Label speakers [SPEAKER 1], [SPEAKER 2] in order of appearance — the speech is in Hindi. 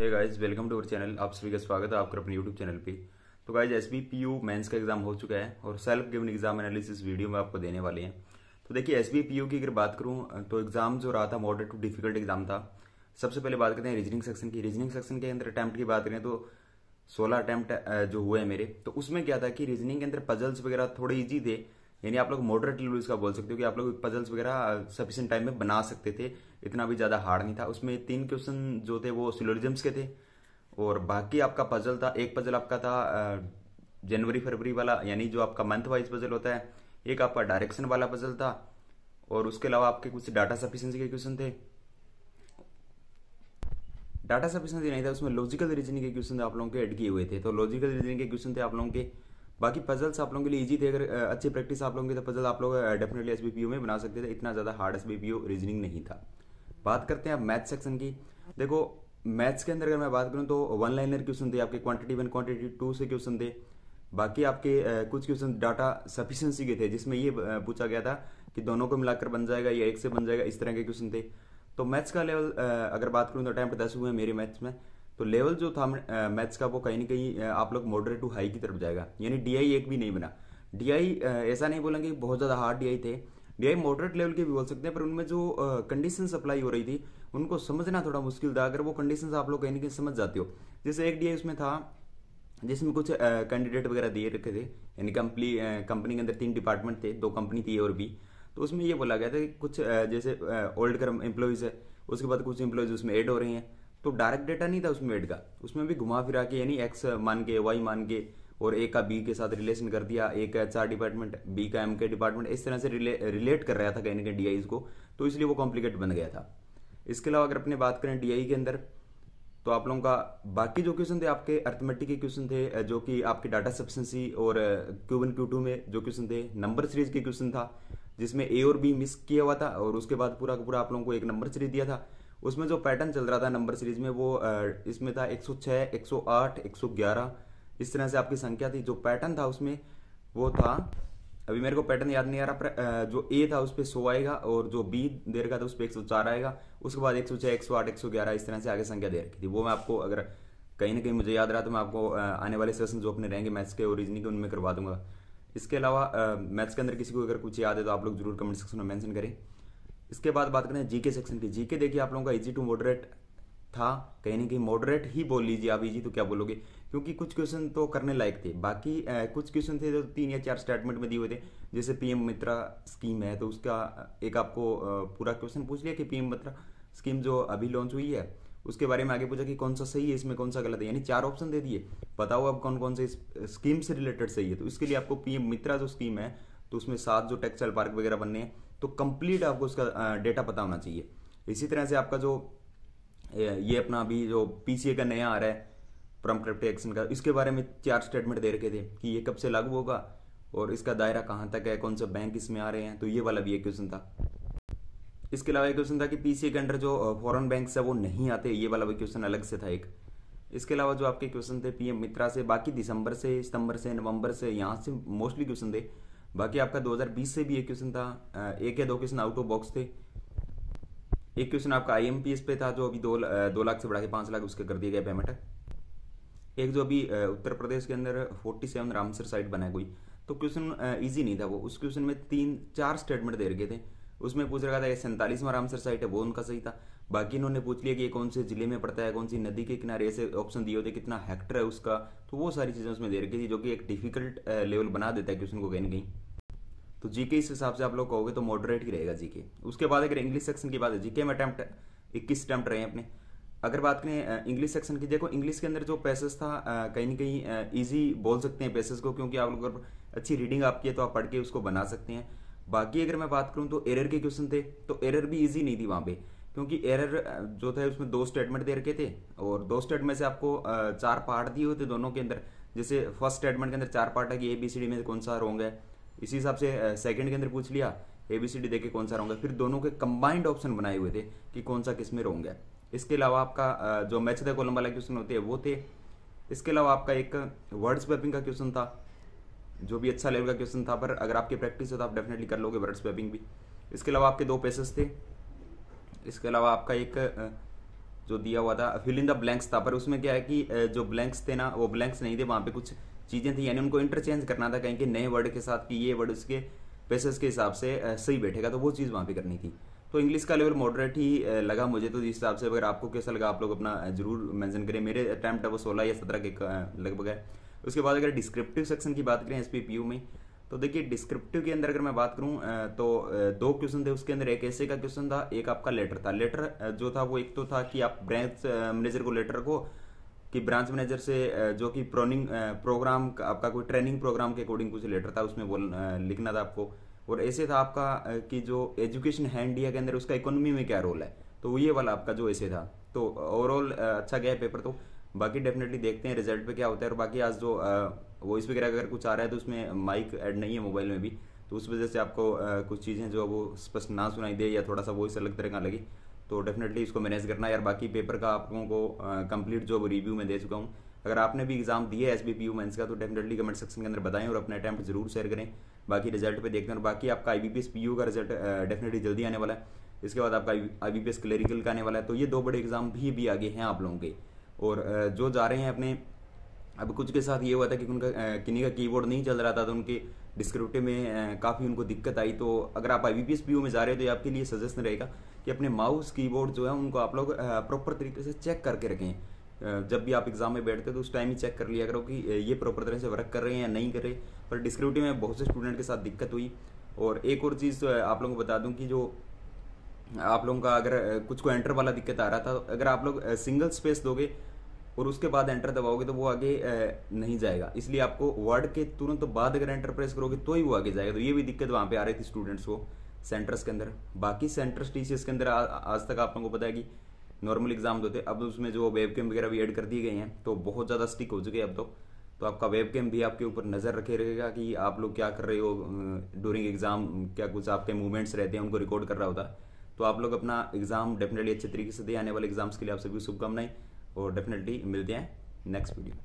[SPEAKER 1] है guys welcome to our channel आप सभी का स्वागत है आपका अपने यूट्यूब चैनल पे तो guys S B P O mains का एग्जाम हो चुका है और self given exam analysis video में आपको देने वाले हैं तो देखिए एस बी पी यू की अगर बात करूँ तो एग्जाम जो रहा था मॉडरेट टू डिफिकल्ट एग्जाम था सबसे पहले बात करते हैं रीजनिंग सेक्शन की रीजनिंग सेक्शन के अंदर अटैम्प्ट की बात करें तो सोलह अटैम्प्ट जो हुए हैं मेरे तो उसमें क्या था कि रीजनिंग के अंदर पजल्स वगैरह थोड़े ईजी थे यानी आप लोग मॉडरेट लेवल का बोल सकते हो कि आप लोग पजल्स वगैरह सफिशियंट टाइम में बना सकते थे इतना भी ज़्यादा हार्ड नहीं था उसमें तीन क्वेश्चन जो थे वो सिलोरिजम्स के थे और बाकी आपका पजल था एक पजल आपका था जनवरी फरवरी वाला यानी जो आपका मंथ वाइज पजल होता है एक आपका डायरेक्शन वाला पजल था और उसके अलावा आपके कुछ डाटा सफिशियंसी के क्वेश्चन थे डाटा सफिशियंसी नहीं था उसमें लॉजिकल रीजनिंग के क्वेश्चन आप लोगों के एड किए हुए थे तो लॉजिकल रीजनिंग के क्वेश्चन थे आप लोगों के बाकी पजल्स आप लोगों के लिए इजी थे अगर अच्छी प्रैक्टिस आप लोगों की तो पजल आप लोग डेफिनेटली एस में बना सकते थे इतना ज़्यादा हार्ड एस रीजनिंग नहीं था बात करते हैं अब मैथ सेक्शन की देखो मैथ्स के अंदर अगर मैं बात करूँ तो वन लाइनर क्वेश्चन थे आपके क्वांटिटी वन क्वांटिटी टू से क्वेश्चन थे बाकी आपके कुछ क्वेश्चन डाटा सफिशेंसी के थे जिसमें ये पूछा गया था कि दोनों को मिलाकर बन जाएगा या एक से बन जाएगा इस तरह के क्वेश्चन थे तो मैथ्स का लेवल अगर बात करूँ तो अटैम्प्ट दस हुए मेरे मैथ्स में तो लेवल जो था मैथ्स का वो कहीं ना कहीं आप लोग मॉडरेट टू हाई की तरफ जाएगा यानी डी एक भी नहीं बना डी ऐसा नहीं बोलेंगे बहुत ज़्यादा हार्ड डी थे डी मॉडरेट लेवल के भी बोल सकते हैं पर उनमें जो कंडीशन अप्लाई हो रही थी उनको समझना थोड़ा मुश्किल था अगर वो कंडीशन आप लोग कहीं ना कहीं समझ जाते हो जैसे एक डी उसमें था जिसमें कुछ कैंडिडेट वगैरह दिए रखे थे यानी कंपनी कंपनी के अंदर तीन डिपार्टमेंट थे दो कंपनी थी और भी तो उसमें ये बोला गया था कि कुछ जैसे ओल्ड कर्म एम्प्लॉयज़ है उसके बाद कुछ एम्प्लॉयज़ उसमें ऐड हो रही हैं तो डायरेक्ट डेटा नहीं था उसमें वेट का उसमें भी घुमा फिरा के यानी एक्स मान के वाई मान के और ए का बी के साथ रिलेशन कर दिया ए का एच डिपार्टमेंट बी का एम के डिपार्टमेंट इस तरह से रिले, रिलेट कर रहा था कहीं ना कहीं डी को तो इसलिए वो कॉम्प्लिकेट बन गया था इसके अलावा अगर अपने बात करें डी के अंदर तो आप लोगों का बाकी जो क्वेश्चन थे आपके अर्थमेटिक के क्वेश्चन थे जो कि आपके डाटा सब्सेंसी और क्यू वन क्यू टू में जो क्वेश्चन थे नंबर सीरीज के क्वेश्चन था जिसमें ए और बी मिस किया हुआ था और उसके बाद पूरा का पूरा आप लोगों को एक नंबर सीरीज दिया था उसमें जो पैटर्न चल रहा था नंबर सीरीज में वो इसमें था 106, 108, 111 इस तरह से आपकी संख्या थी जो पैटर्न था उसमें वो था अभी मेरे को पैटर्न याद नहीं आ रहा जो ए था उस पर सौ आएगा और जो बी दे रखा था उस पर एक सौ चार आएगा उसके बाद एक सौ छः एक सौ आठ एक सौ ग्यारह इस तरह से आगे संख्या दे रखी थी वो मैं आपको अगर कहीं ना कहीं मुझे याद रहा तो मैं आपको आने वाले सेशन जो अपने रहेंगे मैथ्स के और रीजनिंग के उनमें करवा दूंगा इसके अलावा मैथ्स के अंदर किसी को अगर कुछ याद है तो आप लोग जरूर कमेंट सेक्शन में मैंशन करें इसके बाद बात करें जीके सेक्शन की जीके देखिए आप लोगों का इजी टू मॉडरेट था कहीं ना कहीं मॉडरेट ही बोल लीजिए आप इजी तो क्या बोलोगे क्योंकि कुछ क्वेश्चन तो करने लायक थे बाकी ए, कुछ क्वेश्चन थे जो तीन या चार स्टेटमेंट में दिए हुए थे जैसे पीएम मित्रा स्कीम है तो उसका एक आपको पूरा क्वेश्चन पूछ लिया कि पीएम मित्रा स्कीम जो अभी लॉन्च हुई है उसके बारे में आगे पूछा कि कौन सा सही है इसमें कौन सा गलत है यानी चार ऑप्शन दे दिए बताओ अब कौन कौन से स्कीम से रिलेटेड सही है तो इसके लिए आपको पीएम मित्रा जो स्कीम है तो उसमें सात जो टेक्सटाइल पार्क वगैरह बनने हैं तो कंप्लीट आपको उसका डेटा पता होना चाहिए इसी तरह से आपका जो ये अपना अभी जो पीसीए का नया आ रहा है प्रॉम्प्ट एक्शन का इसके बारे में चार स्टेटमेंट दे रखे थे कि ये कब से लागू होगा और इसका दायरा कहाँ तक है कौन से बैंक इसमें आ रहे हैं तो ये वाला भी एक क्वेश्चन था इसके अलावा एक क्वेश्चन था कि पीसीए के अंडर जो फॉरेन बैंक है वो नहीं आते ये वाला भी क्वेश्चन अलग से था एक इसके अलावा जो आपके क्वेश्चन थे पीएम मित्रा से बाकी दिसंबर से सितंबर से नवंबर से यहाँ से मोस्टली क्वेश्चन थे बाकी आपका 2020 से भी एक क्वेश्चन था एक या दो क्वेश्चन आउट ऑफ बॉक्स थे एक क्वेश्चन आपका आईएमपीएस पे था जो अभी दो दो लाख से बढ़ा के पांच लाख उसके कर दिया गया पेमेंट है एक जो अभी उत्तर प्रदेश के अंदर 47 सेवन रामसर साइट बना है कोई तो क्वेश्चन ईजी नहीं था वो उस क्वेश्चन में तीन चार स्टेटमेंट दे रखे थे उसमें पूछ रखा था ये सैंतालीसवां रामसर साइट है वो उनका सही था बाकी इन्होंने पूछ लिया कि ये कौन से जिले में पड़ता है कौन सी नदी के किनारे ऐसे ऑप्शन दिए होते कितना हेक्टर है उसका तो वो सारी चीज़ें उसमें दे रखी थी जो कि एक डिफिकल्ट लेवल बना देता है क्वेश्चन को कहीं ना कहीं तो जीके इस हिसाब से आप लोग कहोगे तो मॉडरेट ही रहेगा जीके उसके बाद अगर इंग्लिश सेक्शन की बात है जीके में अटैम्प्ट इक्कीस अटैम्प्ट रहे हैं अपने अगर बात करें इंग्लिश सेक्शन की देखो इंग्लिश के अंदर जो पैसेज था कहीं ना कहीं ईजी बोल सकते हैं पैसेज को क्योंकि आप लोग अगर अच्छी रीडिंग आपकी है तो आप पढ़ के उसको बना सकते हैं बाकी अगर मैं बात करूँ तो एरर के क्वेश्चन थे तो एरर भी ईजी नहीं थी वहाँ पे क्योंकि एरर जो था उसमें दो स्टेटमेंट दे रखे थे और दो स्टेटमेंट से आपको चार पार्ट दिए हुए थे दोनों के अंदर जैसे फर्स्ट स्टेटमेंट के अंदर चार पार्ट है कि ए बी सी डी में कौन सा रोंग है इसी हिसाब से सेकंड के अंदर पूछ लिया ए बी सी डी देखे कौन सा रहोंगे फिर दोनों के कंबाइंड ऑप्शन बनाए हुए थे कि कौन सा किस में रहोंगे इसके अलावा आपका जो मैच द कॉलम वाला क्वेश्चन होते हैं वो थे इसके अलावा आपका एक वर्ड स्वैपिंग का क्वेश्चन था जो भी अच्छा लेवल का क्वेश्चन था पर अगर आपकी प्रैक्टिस है तो आप डेफिनेटली कर लोगे वर्ड स्वैपिंग भी इसके अलावा आपके दो पेसेस थे इसके अलावा आपका एक जो दिया हुआ था फिल इन द ब्लैंक्स था पर उसमें क्या है कि जो ब्लैंक्स थे ना वो ब्लैंक्स नहीं थे वहाँ पे कुछ चीज़ें थी यानी उनको इंटरचेंज करना था कहीं के नए वर्ड के साथ कि ये वर्ड उसके पेसेस के हिसाब से सही बैठेगा तो वो चीज़ वहाँ पर करनी थी तो इंग्लिश का लेवल मॉडरेट ही लगा मुझे तो जिस हिसाब से अगर आपको कैसा लगा आप लोग अपना जरूर मेंशन करें मेरे अटैम्प्ट वो सोलह या सत्रह के लगभग है उसके बाद अगर डिस्क्रिप्टिव सेक्शन की बात करें एस में तो देखिए डिस्क्रिप्टिव के अंदर अगर मैं बात करूं तो दो क्वेश्चन थे उसके अंदर एक ऐसे का क्वेश्चन था एक आपका लेटर था लेटर जो था वो एक तो था कि आप ब्रांच मैनेजर को लेटर को कि ब्रांच मैनेजर से जो कि प्रोनिंग प्रोग्राम आपका कोई ट्रेनिंग प्रोग्राम के अकॉर्डिंग कुछ लेटर था उसमें बोल लिखना था आपको और ऐसे था आपका कि जो एजुकेशन है इंडिया के अंदर उसका इकोनॉमी में क्या रोल है तो ये वाला आपका जो ऐसे था तो ओवरऑल अच्छा गया पेपर तो बाकी डेफिनेटली देखते हैं रिजल्ट पे क्या होता है और बाकी आज जो वॉइस वगैरह अगर कुछ आ रहा है तो उसमें माइक ऐड नहीं है मोबाइल में भी तो उस वजह से आपको कुछ चीज़ें जो वो स्पष्ट ना सुनाई दे या थोड़ा सा वॉइस अलग तरह का लगी तो डेफिनेटली इसको मैनेज करना यार बाकी पेपर का आप लोगों को कंप्लीट जो रिव्यू में दे चुका हूँ अगर आपने भी एग्जाम दिए S B P O mains का तो डेफिनेटली कमेंट सेक्शन के अंदर बताएं और अपने अटैम्प्ट जरूर शेयर करें बाकी रिजल्ट पे देखते हैं और बाकी आपका I B P S P O का रिजल्ट डेफिनेटली जल्दी आने वाला है इसके बाद आपका I B P S clerical का आने वाला है तो ये दो बड़े एग्जाम भी भी आगे हैं आप लोगों के और जो जा रहे हैं अपने अब कुछ के साथ ये हुआ था कि उनका किन्नी का कीबोर्ड नहीं चल रहा था तो उनके डिस्क्रिप्टिव में काफ़ी उनको दिक्कत आई तो अगर आप आई बी पी में जा रहे हो तो ये आपके लिए सजेशन रहेगा कि अपने माउस कीबोर्ड जो है उनको आप लोग प्रॉपर तरीके से चेक करके रखें जब भी आप एग्जाम में बैठते तो उस टाइम ही चेक कर लिया करो कि ये प्रॉपर तरह से वर्क कर रहे हैं या नहीं कर रहे पर डिस्क्रिप्टिव में बहुत से स्टूडेंट के साथ दिक्कत हुई और एक और चीज़ तो आप लोगों को बता दूं कि जो आप लोगों का अगर कुछ को एंटर वाला दिक्कत आ रहा था तो अगर आप लोग सिंगल स्पेस दोगे और उसके बाद एंटर दबाओगे तो वो आगे नहीं जाएगा इसलिए आपको वर्ड के तुरंत बाद अगर एंटर प्रेस करोगे तो ही वो आगे जाएगा तो ये भी दिक्कत वहाँ पे आ रही थी स्टूडेंट्स को सेंटर्स के अंदर बाकी सेंटर्स टीसीएस के अंदर आज तक आप लोगों को पता है कि नॉर्मल एग्जाम होते अब उसमें जो वेब वगैरह भी एड कर दिए गए हैं तो बहुत ज़्यादा स्टिक हो चुके हैं अब तो तो आपका वेब भी आपके ऊपर नज़र रखे रहेगा कि आप लोग क्या कर रहे हो ड्यूरिंग एग्ज़ाम क्या कुछ आपके मूवमेंट्स रहते हैं उनको रिकॉर्ड कर रहा होता तो आप लोग अपना एग्ज़ाम डेफिनेटली अच्छे तरीके से दे आने वाले एग्जाम्स के लिए आप सभी शुभकामनाएं और डेफिनेटली मिलते हैं नेक्स्ट वीडियो